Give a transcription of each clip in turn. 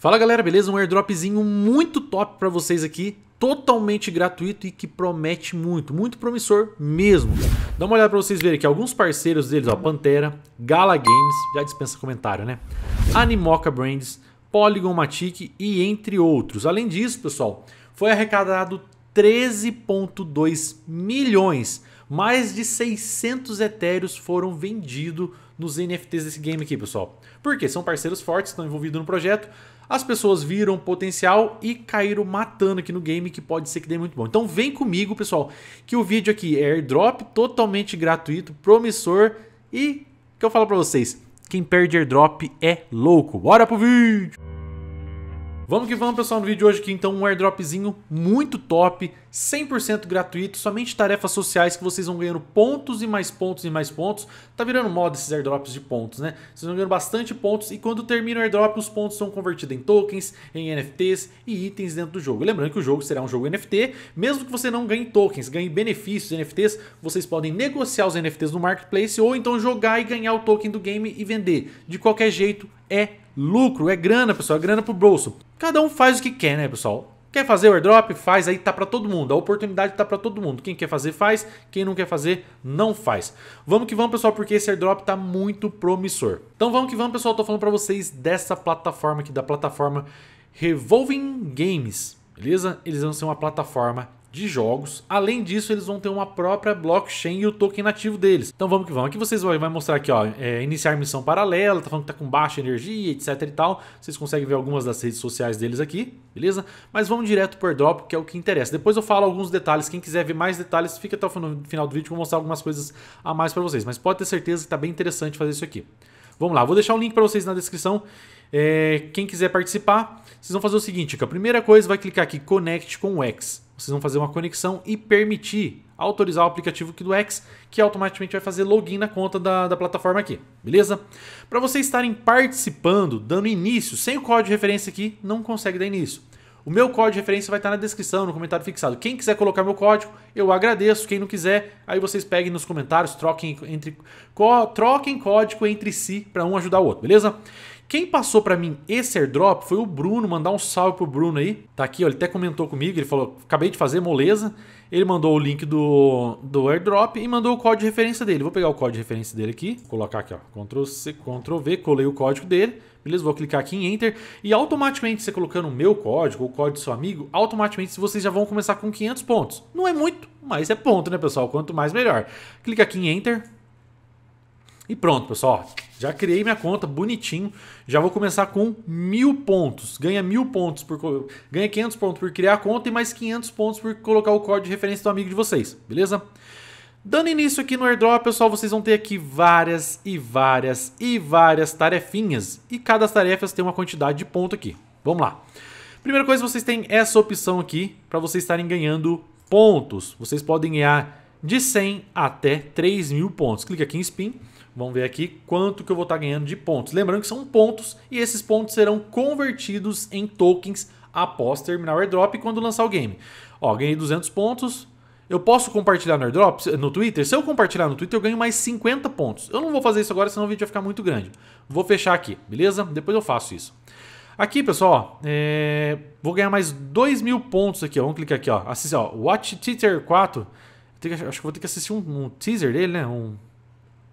Fala galera, beleza? Um airdropzinho muito top para vocês aqui, totalmente gratuito e que promete muito, muito promissor mesmo. Dá uma olhada para vocês verem aqui, alguns parceiros deles, ó, Pantera, Gala Games, já dispensa comentário, né? Animoca Brands, Polygon Matic e entre outros. Além disso, pessoal, foi arrecadado 13.2 milhões mais de 600 etéreos foram vendidos nos NFTs desse game aqui, pessoal. Porque são parceiros fortes, estão envolvidos no projeto, as pessoas viram potencial e caíram matando aqui no game, que pode ser que dê muito bom. Então vem comigo, pessoal, que o vídeo aqui é airdrop, totalmente gratuito, promissor e que eu falo para vocês, quem perde airdrop é louco. Bora pro vídeo! Vamos que vamos, pessoal, no vídeo de hoje aqui, então, um airdropzinho muito top, 100% gratuito, somente tarefas sociais que vocês vão ganhando pontos e mais pontos e mais pontos. Tá virando moda esses airdrops de pontos, né? Vocês vão ganhando bastante pontos e quando termina o airdrop, os pontos são convertidos em tokens, em NFTs e itens dentro do jogo. Lembrando que o jogo será um jogo NFT, mesmo que você não ganhe tokens, ganhe benefícios NFTs, vocês podem negociar os NFTs no marketplace ou então jogar e ganhar o token do game e vender. De qualquer jeito, é lucro, é grana, pessoal, é grana pro bolso. Cada um faz o que quer, né, pessoal? Quer fazer o airdrop? Faz, aí tá para todo mundo. A oportunidade tá para todo mundo. Quem quer fazer, faz. Quem não quer fazer, não faz. Vamos que vamos, pessoal, porque esse airdrop tá muito promissor. Então vamos que vamos, pessoal. tô falando para vocês dessa plataforma aqui, da plataforma Revolving Games, beleza? Eles vão ser uma plataforma de jogos. Além disso, eles vão ter uma própria blockchain e o token nativo deles. Então vamos que vamos. Aqui vocês vão vai mostrar aqui, ó, é, iniciar missão paralela, tá falando que tá com baixa energia, etc e tal. Vocês conseguem ver algumas das redes sociais deles aqui, beleza? Mas vamos direto pro airdrop, que é o que interessa. Depois eu falo alguns detalhes. Quem quiser ver mais detalhes, fica até o final do vídeo, vou mostrar algumas coisas a mais para vocês. Mas pode ter certeza que tá bem interessante fazer isso aqui. Vamos lá, vou deixar o link para vocês na descrição. É, quem quiser participar, vocês vão fazer o seguinte, que a primeira coisa vai clicar aqui Connect com o X. Vocês vão fazer uma conexão e permitir autorizar o aplicativo aqui do X, que automaticamente vai fazer login na conta da, da plataforma aqui, beleza? Para vocês estarem participando, dando início, sem o código de referência aqui, não consegue dar início. O meu código de referência vai estar na descrição, no comentário fixado. Quem quiser colocar meu código, eu agradeço. Quem não quiser, aí vocês peguem nos comentários, troquem, entre, troquem código entre si para um ajudar o outro, beleza? Quem passou para mim esse airdrop foi o Bruno, mandar um salve pro Bruno aí. Tá aqui, ó, ele até comentou comigo, ele falou: "Acabei de fazer moleza". Ele mandou o link do, do airdrop e mandou o código de referência dele. Vou pegar o código de referência dele aqui, colocar aqui, ó, Ctrl C, Ctrl V, colei o código dele. Beleza? Vou clicar aqui em Enter e automaticamente você colocando o meu código ou o código do seu amigo, automaticamente vocês já vão começar com 500 pontos. Não é muito, mas é ponto, né, pessoal? Quanto mais melhor. Clica aqui em Enter. E pronto, pessoal. Já criei minha conta bonitinho. Já vou começar com mil pontos. Ganha mil pontos por ganha 500 pontos por criar a conta e mais 500 pontos por colocar o código de referência do amigo de vocês, beleza? Dando início aqui no airdrop, pessoal, vocês vão ter aqui várias e várias e várias tarefinhas. E cada tarefa tem uma quantidade de ponto aqui. Vamos lá. Primeira coisa, vocês têm é essa opção aqui para vocês estarem ganhando pontos. Vocês podem ganhar de 100 até 3 mil pontos. Clica aqui em spin Vamos ver aqui quanto que eu vou estar tá ganhando de pontos. Lembrando que são pontos e esses pontos serão convertidos em tokens após terminar o airdrop quando lançar o game. Ó, ganhei 200 pontos. Eu posso compartilhar no airdrop, no Twitter? Se eu compartilhar no Twitter, eu ganho mais 50 pontos. Eu não vou fazer isso agora, senão o vídeo vai ficar muito grande. Vou fechar aqui, beleza? Depois eu faço isso. Aqui, pessoal, é... vou ganhar mais 2 mil pontos aqui. Ó. Vamos clicar aqui, ó. Assistir, ó. Watch Twitter 4. acho que vou ter que assistir um, um teaser dele, né? Um,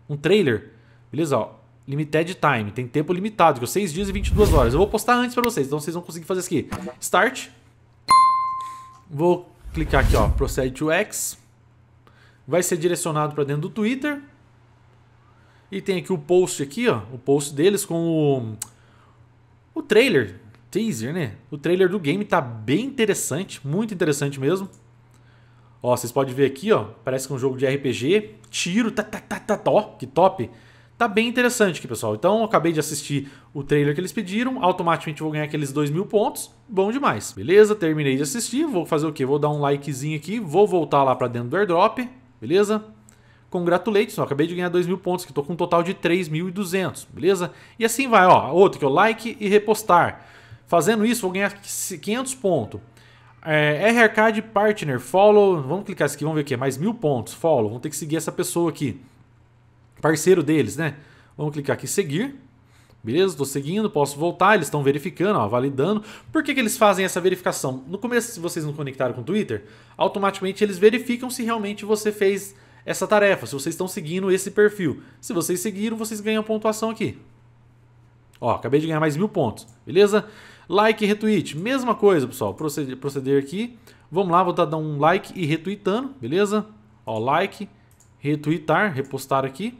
um trailer. Beleza, ó. Limited time, tem tempo limitado, que é 6 dias e 22 horas. Eu vou postar antes para vocês, então vocês vão conseguir fazer isso aqui. Start. Vou clicar aqui, ó, Proceed to X. Vai ser direcionado para dentro do Twitter. E tem aqui o post aqui, ó, o post deles com o, o trailer, teaser, né? O trailer do game tá bem interessante, muito interessante mesmo. Ó, vocês podem ver aqui, ó, parece que é um jogo de RPG, tiro, tá, tá, tá, tá, ó, que top. Tá bem interessante aqui, pessoal. Então, eu acabei de assistir o trailer que eles pediram, automaticamente vou ganhar aqueles 2 mil pontos, bom demais. Beleza, terminei de assistir, vou fazer o quê? Vou dar um likezinho aqui, vou voltar lá pra dentro do airdrop, beleza? Congratulate, só acabei de ganhar 2 mil pontos, que tô com um total de 3.200, beleza? E assim vai, ó, outro que eu like e repostar. Fazendo isso, vou ganhar 500 pontos. É, R Partner, follow. Vamos clicar aqui, vamos ver o que é. Mais mil pontos, follow. Vamos ter que seguir essa pessoa aqui. Parceiro deles, né? Vamos clicar aqui, seguir. Beleza, estou seguindo, posso voltar, eles estão verificando, ó, validando. Por que, que eles fazem essa verificação? No começo, se vocês não conectaram com o Twitter, automaticamente eles verificam se realmente você fez essa tarefa, se vocês estão seguindo esse perfil. Se vocês seguiram, vocês ganham pontuação aqui. Ó, acabei de ganhar mais mil pontos, beleza? Like e retweet, mesma coisa, pessoal. Proceder, proceder aqui. Vamos lá, vou dar um like e retweetando, beleza? Ó, like, retweetar, repostar aqui.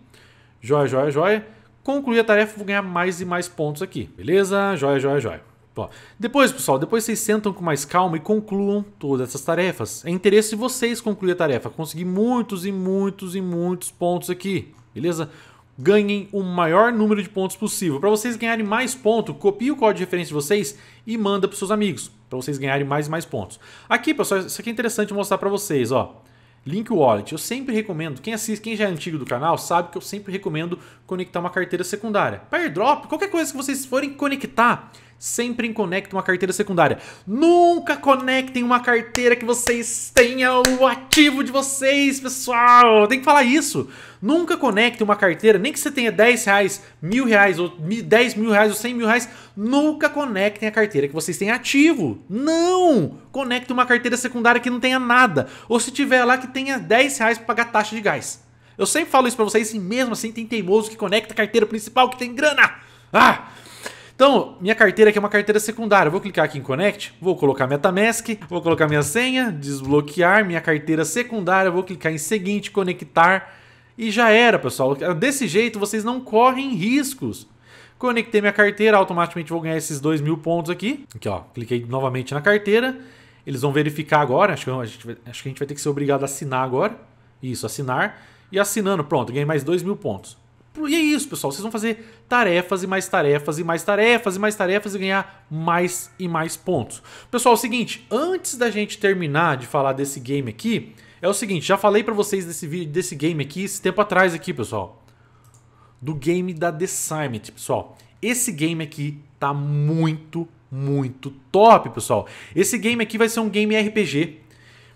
Joia, joia, joia. Concluir a tarefa, vou ganhar mais e mais pontos aqui, beleza? Joia, joia, joia. Ó, depois, pessoal, depois vocês sentam com mais calma e concluam todas essas tarefas. É interesse de vocês concluir a tarefa, conseguir muitos e muitos e muitos pontos aqui, beleza? ganhem o maior número de pontos possível. Para vocês ganharem mais pontos copie o código de referência de vocês e manda para seus amigos, para vocês ganharem mais e mais pontos. Aqui, pessoal, isso aqui é interessante mostrar para vocês, ó. Link Wallet. Eu sempre recomendo, quem assiste, quem já é antigo do canal, sabe que eu sempre recomendo conectar uma carteira secundária. Para airdrop, qualquer coisa que vocês forem conectar, Sempre conecte uma carteira secundária. Nunca conectem uma carteira que vocês tenham o ativo de vocês, pessoal. Tem que falar isso. Nunca conecte uma carteira, nem que você tenha 10 reais, mil reais, ou 10 mil reais, ou 100 mil reais. Nunca conectem a carteira que vocês têm ativo. Não! Conecte uma carteira secundária que não tenha nada. Ou se tiver lá que tenha 10 reais para pagar taxa de gás. Eu sempre falo isso para vocês e mesmo assim tem teimoso que conecta a carteira principal que tem grana. Ah! Então, minha carteira aqui é uma carteira secundária. Eu vou clicar aqui em Connect, vou colocar MetaMask, vou colocar minha senha, desbloquear minha carteira secundária, vou clicar em Seguinte, Conectar e já era, pessoal. Desse jeito vocês não correm riscos. Conectei minha carteira, automaticamente vou ganhar esses dois mil pontos aqui. Aqui, ó, cliquei novamente na carteira. Eles vão verificar agora, acho que, a gente vai, acho que a gente vai ter que ser obrigado a assinar agora. Isso, assinar. E assinando, pronto, ganhei mais dois mil pontos. E é isso, pessoal. Vocês vão fazer tarefas e mais tarefas e mais tarefas e mais tarefas e ganhar mais e mais pontos. Pessoal, é o seguinte, antes da gente terminar de falar desse game aqui, é o seguinte, já falei para vocês desse vídeo, desse game aqui, esse tempo atrás aqui, pessoal. Do game da Deciment, pessoal. Esse game aqui tá muito, muito top, pessoal. Esse game aqui vai ser um game RPG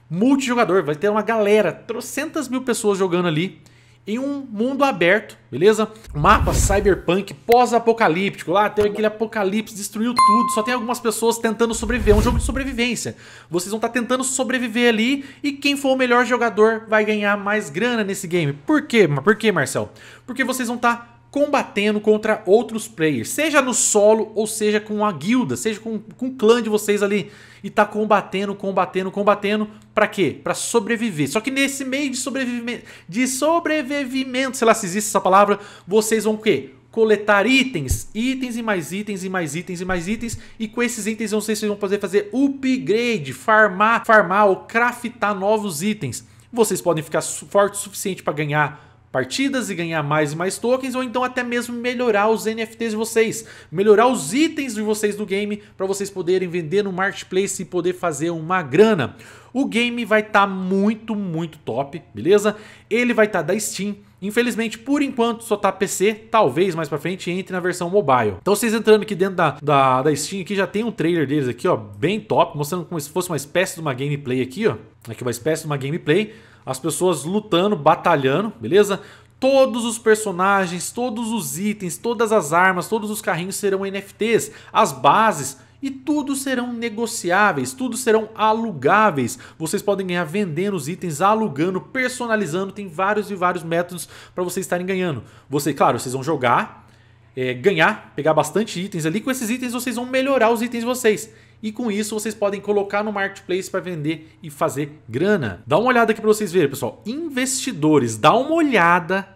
multijogador, vai ter uma galera, trocentas mil pessoas jogando ali em um mundo aberto, beleza? Mapa cyberpunk pós-apocalíptico. Lá tem aquele apocalipse, destruiu tudo. Só tem algumas pessoas tentando sobreviver. É um jogo de sobrevivência. Vocês vão estar tá tentando sobreviver ali e quem for o melhor jogador vai ganhar mais grana nesse game. Por quê? Por quê, Marcel? Porque vocês vão estar tá combatendo contra outros players, seja no solo ou seja com a guilda, seja com, com o clã de vocês ali. E tá combatendo, combatendo, combatendo. Pra quê? Pra sobreviver. Só que nesse meio de sobrevivimento, de sobrevivimento, sei lá se existe essa palavra, vocês vão o quê? coletar itens, itens e mais itens e mais itens e mais itens, e com esses itens vocês vão poder fazer upgrade, farmar, farmar ou craftar novos itens. Vocês podem ficar fortes o suficiente para ganhar partidas e ganhar mais e mais tokens, ou então até mesmo melhorar os NFTs de vocês, melhorar os itens de vocês do game para vocês poderem vender no marketplace e poder fazer uma grana. O game vai estar tá muito, muito top, beleza? Ele vai estar tá da Steam. Infelizmente, por enquanto, só tá PC, talvez mais pra frente entre na versão mobile. Então vocês entrando aqui dentro da, da, da Steam aqui, já tem um trailer deles aqui, ó, bem top, mostrando como se fosse uma espécie de uma gameplay aqui, ó. Aqui uma espécie de uma gameplay as pessoas lutando, batalhando, beleza? Todos os personagens, todos os itens, todas as armas, todos os carrinhos serão NFTs. As bases e tudo serão negociáveis, tudo serão alugáveis. Vocês podem ganhar vendendo os itens, alugando, personalizando, tem vários e vários métodos para vocês estarem ganhando. Você, claro, vocês vão jogar, é, ganhar, pegar bastante itens ali. Com esses itens vocês vão melhorar os itens de vocês e com isso vocês podem colocar no marketplace para vender e fazer grana. Dá uma olhada aqui para vocês verem, pessoal. Investidores, dá uma olhada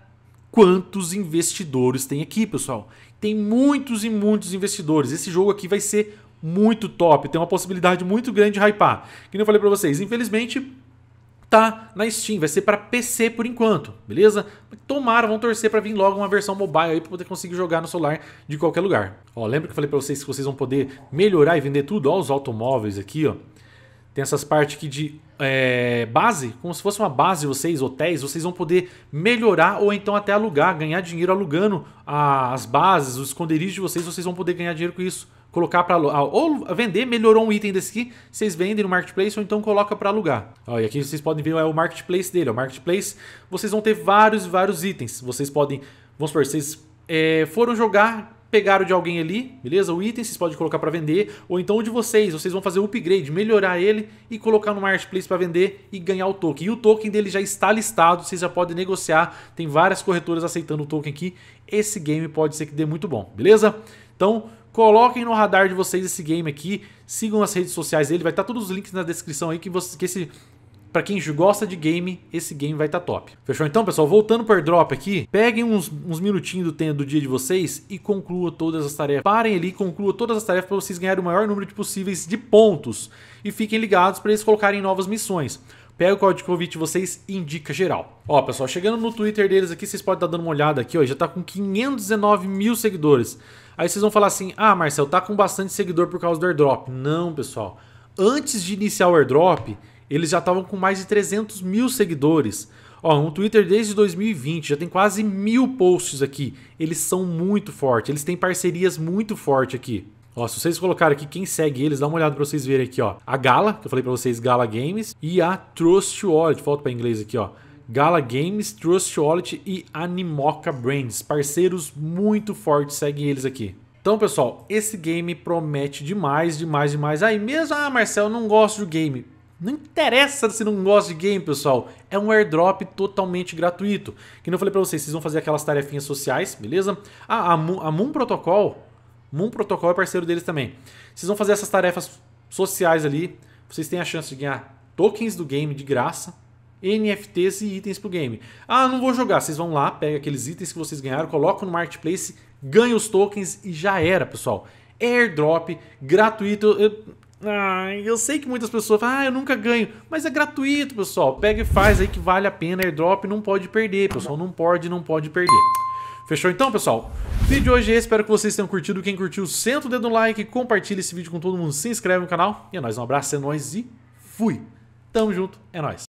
quantos investidores tem aqui, pessoal. Tem muitos e muitos investidores. Esse jogo aqui vai ser muito top, tem uma possibilidade muito grande de hypar. Que nem eu falei para vocês, infelizmente tá na Steam, vai ser para PC por enquanto, beleza? Tomara, vão torcer para vir logo uma versão mobile aí para poder conseguir jogar no celular de qualquer lugar. Ó, lembra que eu falei para vocês que vocês vão poder melhorar e vender tudo? Ó, os automóveis aqui, ó. Tem essas partes aqui de é, base, como se fosse uma base vocês, hotéis, vocês vão poder melhorar ou então até alugar, ganhar dinheiro alugando as bases, os esconderijos de vocês, vocês vão poder ganhar dinheiro com isso colocar para ah, ou vender, melhorou um item desse aqui, vocês vendem no marketplace ou então coloca para alugar. Ó, e aqui vocês podem ver é o marketplace dele, o marketplace, vocês vão ter vários vários itens. Vocês podem, vamos supor, vocês é, foram jogar pegaram de alguém ali, beleza? O item vocês podem colocar para vender, ou então o de vocês, vocês vão fazer o upgrade, melhorar ele e colocar no marketplace para vender e ganhar o token. E o token dele já está listado, vocês já podem negociar, tem várias corretoras aceitando o token aqui. Esse game pode ser que dê muito bom, beleza? Então, Coloquem no radar de vocês esse game aqui. Sigam as redes sociais dele. Vai estar tá todos os links na descrição aí que, você, que esse para quem gosta de game, esse game vai estar tá top. Fechou então, pessoal? Voltando para airdrop aqui, peguem uns, uns minutinhos do, do, dia de vocês e concluam todas as tarefas. Parem ali e concluam todas as tarefas para vocês ganharem o maior número de possíveis de pontos. E fiquem ligados para eles colocarem novas missões pega o código de convite de vocês e indica geral. Ó, pessoal, chegando no Twitter deles aqui, vocês podem estar dando uma olhada aqui, ó, já tá com 519 mil seguidores. Aí vocês vão falar assim, ah, Marcel, tá com bastante seguidor por causa do airdrop. Não, pessoal. Antes de iniciar o airdrop, eles já estavam com mais de 300 mil seguidores. Ó, um Twitter desde 2020, já tem quase mil posts aqui. Eles são muito fortes, eles têm parcerias muito fortes aqui. Ó, se vocês colocarem aqui quem segue eles, dá uma olhada para vocês verem aqui, ó. A Gala, que eu falei para vocês, Gala Games, e a Trust Wallet, volta para inglês aqui, ó. Gala Games, Trust Wallet e Animoca Brands, parceiros muito fortes, seguem eles aqui. Então, pessoal, esse game promete demais, demais, demais. Aí mesmo, ah, Marcel, não gosto do game. Não interessa se não gosta de game, pessoal. É um airdrop totalmente gratuito. Que não falei para vocês, vocês vão fazer aquelas tarefinhas sociais, beleza? Ah, a Moon, a Moon Protocol, Moon Protocol é parceiro deles também. Vocês vão fazer essas tarefas sociais ali, vocês têm a chance de ganhar tokens do game de graça, NFTs e itens pro game. Ah, não vou jogar. Vocês vão lá, pega aqueles itens que vocês ganharam, colocam no marketplace, ganha os tokens e já era, pessoal. Airdrop, gratuito. Eu, eu sei que muitas pessoas falam, ah, eu nunca ganho, mas é gratuito, pessoal. Pega e faz aí que vale a pena. Airdrop não pode perder, pessoal. Não pode, não pode perder. Fechou então, pessoal? O vídeo de hoje é esse, espero que vocês tenham curtido. Quem curtiu, senta o dedo no like, compartilha esse vídeo com todo mundo, se inscreve no canal. E é nóis, um abraço, é nóis e fui! Tamo junto, é nóis!